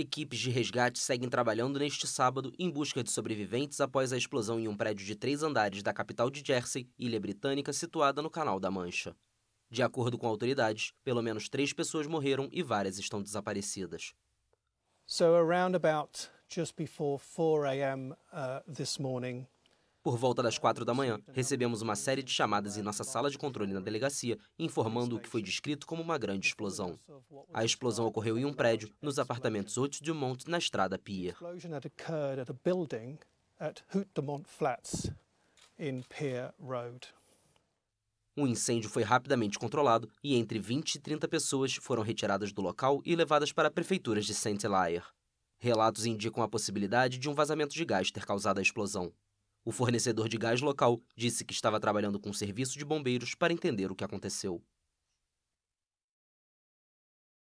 Equipes de resgate seguem trabalhando neste sábado em busca de sobreviventes após a explosão em um prédio de três andares da capital de Jersey, ilha britânica situada no Canal da Mancha. De acordo com autoridades, pelo menos três pessoas morreram e várias estão desaparecidas. So around about just before 4 a.m. Uh, this morning, por volta das quatro da manhã, recebemos uma série de chamadas em nossa sala de controle na delegacia, informando o que foi descrito como uma grande explosão. A explosão ocorreu em um prédio, nos apartamentos Haute du Mont na estrada Pier. O incêndio foi rapidamente controlado e entre 20 e 30 pessoas foram retiradas do local e levadas para prefeituras de Saint-Hilaire. Relatos indicam a possibilidade de um vazamento de gás ter causado a explosão. O fornecedor de gás local disse que estava trabalhando com o serviço de bombeiros para entender o que aconteceu.